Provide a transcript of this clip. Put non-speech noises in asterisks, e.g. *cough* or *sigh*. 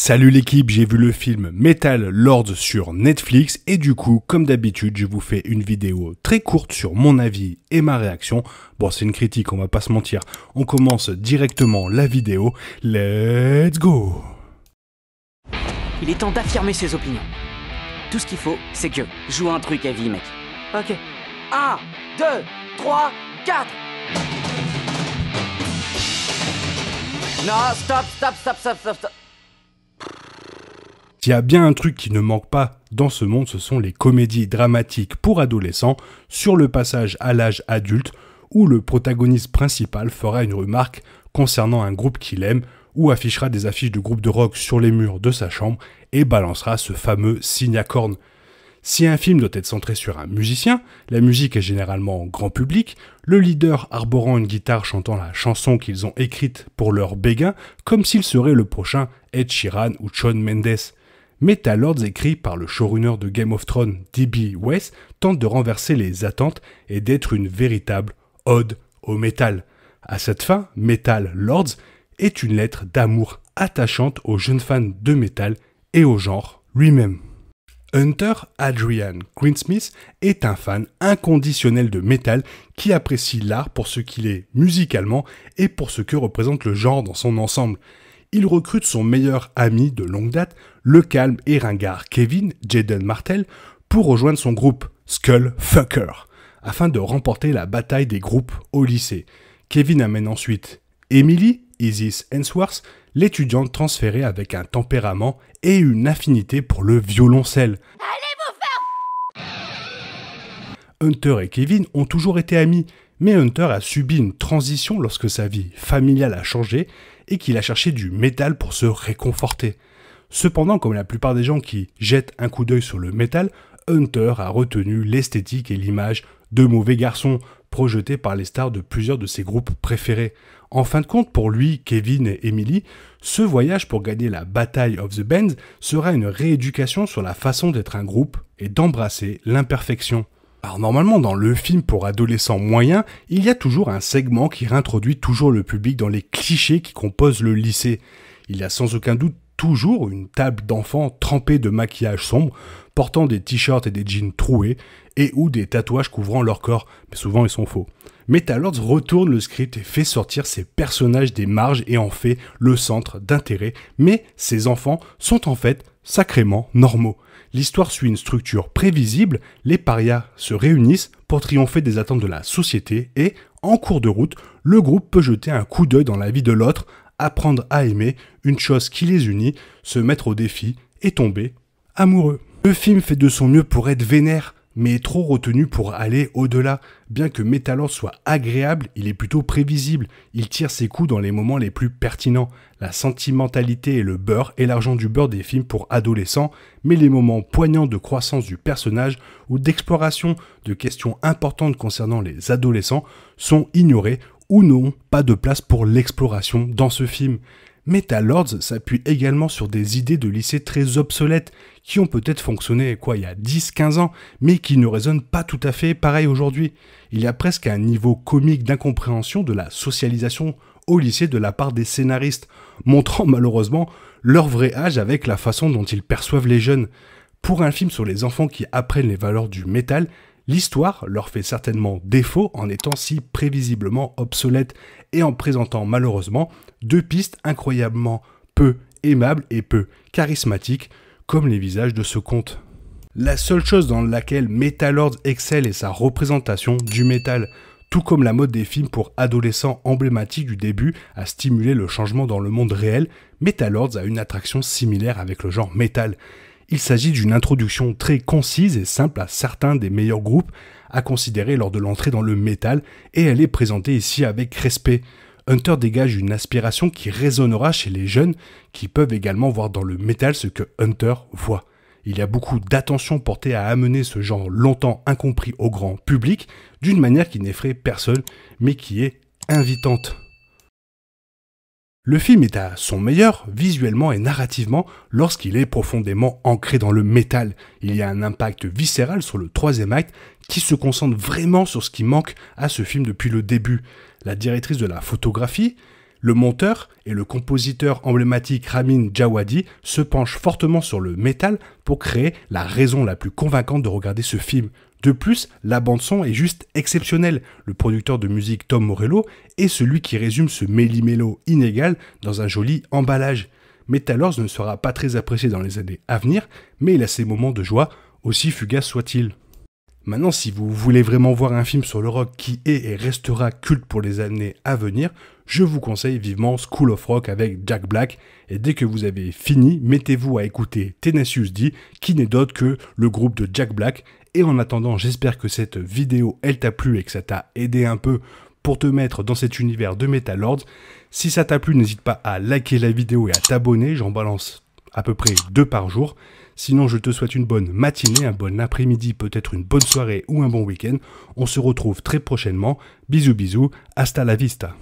Salut l'équipe, j'ai vu le film Metal Lord sur Netflix et du coup, comme d'habitude, je vous fais une vidéo très courte sur mon avis et ma réaction. Bon, c'est une critique, on va pas se mentir. On commence directement la vidéo. Let's go Il est temps d'affirmer ses opinions. Tout ce qu'il faut, c'est que joue un truc à vie, mec. Ok. 1, 2, 3, 4 Non, stop, stop, stop, stop, stop, stop il y a bien un truc qui ne manque pas dans ce monde, ce sont les comédies dramatiques pour adolescents sur le passage à l'âge adulte, où le protagoniste principal fera une remarque concernant un groupe qu'il aime, ou affichera des affiches de groupe de rock sur les murs de sa chambre, et balancera ce fameux signe à cornes. Si un film doit être centré sur un musicien, la musique est généralement grand public, le leader arborant une guitare chantant la chanson qu'ils ont écrite pour leur béguin, comme s'il serait le prochain Ed Sheeran ou John Mendes. Metal Lords écrit par le showrunner de Game of Thrones D.B. West tente de renverser les attentes et d'être une véritable ode au métal. À cette fin, Metal Lords est une lettre d'amour attachante aux jeunes fans de métal et au genre lui-même. Hunter Adrian Greensmith est un fan inconditionnel de métal qui apprécie l'art pour ce qu'il est musicalement et pour ce que représente le genre dans son ensemble il recrute son meilleur ami de longue date, le calme et ringard Kevin Jaden Martel, pour rejoindre son groupe Skull Fucker, afin de remporter la bataille des groupes au lycée. Kevin amène ensuite Emily, Isis Hensworth, l'étudiante transférée avec un tempérament et une affinité pour le violoncelle. Allez vous faire Hunter et Kevin ont toujours été amis, mais Hunter a subi une transition lorsque sa vie familiale a changé et qu'il a cherché du métal pour se réconforter. Cependant, comme la plupart des gens qui jettent un coup d'œil sur le métal, Hunter a retenu l'esthétique et l'image de mauvais garçon projetés par les stars de plusieurs de ses groupes préférés. En fin de compte, pour lui, Kevin et Emily, ce voyage pour gagner la bataille of the bands sera une rééducation sur la façon d'être un groupe et d'embrasser l'imperfection. Alors normalement dans le film pour adolescents moyens, il y a toujours un segment qui réintroduit toujours le public dans les clichés qui composent le lycée. Il y a sans aucun doute toujours une table d'enfants trempés de maquillage sombre, portant des t-shirts et des jeans troués, et ou des tatouages couvrant leur corps, mais souvent ils sont faux. Metalords retourne le script et fait sortir ses personnages des marges et en fait le centre d'intérêt, mais ces enfants sont en fait sacrément normaux. L'histoire suit une structure prévisible, les parias se réunissent pour triompher des attentes de la société et, en cours de route, le groupe peut jeter un coup d'œil dans la vie de l'autre apprendre à aimer une chose qui les unit, se mettre au défi et tomber amoureux. Le film fait de son mieux pour être vénère, mais est trop retenu pour aller au-delà. Bien que Metalor soit agréable, il est plutôt prévisible. Il tire ses coups dans les moments les plus pertinents. La sentimentalité et le beurre et l'argent du beurre des films pour adolescents, mais les moments poignants de croissance du personnage ou d'exploration de questions importantes concernant les adolescents sont ignorés ou non pas de place pour l'exploration dans ce film. Metal Lords s'appuie également sur des idées de lycée très obsolètes qui ont peut-être fonctionné quoi il y a 10-15 ans, mais qui ne résonnent pas tout à fait pareil aujourd'hui. Il y a presque un niveau comique d'incompréhension de la socialisation au lycée de la part des scénaristes, montrant *laughs* malheureusement leur vrai âge avec la façon dont ils perçoivent les jeunes. Pour un film sur les enfants qui apprennent les valeurs du métal, L'histoire leur fait certainement défaut en étant si prévisiblement obsolète et en présentant malheureusement deux pistes incroyablement peu aimables et peu charismatiques comme les visages de ce conte. La seule chose dans laquelle Metalord excelle est sa représentation du métal, tout comme la mode des films pour adolescents emblématiques du début a stimulé le changement dans le monde réel, Metalords a une attraction similaire avec le genre métal. Il s'agit d'une introduction très concise et simple à certains des meilleurs groupes à considérer lors de l'entrée dans le métal et elle est présentée ici avec respect. Hunter dégage une aspiration qui résonnera chez les jeunes qui peuvent également voir dans le métal ce que Hunter voit. Il y a beaucoup d'attention portée à amener ce genre longtemps incompris au grand public d'une manière qui n'effraie personne mais qui est invitante. Le film est à son meilleur visuellement et narrativement lorsqu'il est profondément ancré dans le métal. Il y a un impact viscéral sur le troisième acte qui se concentre vraiment sur ce qui manque à ce film depuis le début. La directrice de la photographie, le monteur et le compositeur emblématique Ramin Djawadi se penchent fortement sur le métal pour créer la raison la plus convaincante de regarder ce film. De plus, la bande-son est juste exceptionnelle. Le producteur de musique Tom Morello est celui qui résume ce méli-mélo inégal dans un joli emballage. Metalors ne sera pas très apprécié dans les années à venir, mais il a ses moments de joie, aussi fugaces soit-il. Maintenant, si vous voulez vraiment voir un film sur le rock qui est et restera culte pour les années à venir, je vous conseille vivement School of Rock avec Jack Black. Et dès que vous avez fini, mettez-vous à écouter Tenacious D, qui n'est d'autre que le groupe de Jack Black. Et en attendant, j'espère que cette vidéo, elle t'a plu et que ça t'a aidé un peu pour te mettre dans cet univers de Metal Lords. Si ça t'a plu, n'hésite pas à liker la vidéo et à t'abonner. J'en balance à peu près deux par jour. Sinon, je te souhaite une bonne matinée, un bon après-midi, peut-être une bonne soirée ou un bon week-end. On se retrouve très prochainement. Bisous bisous, hasta la vista.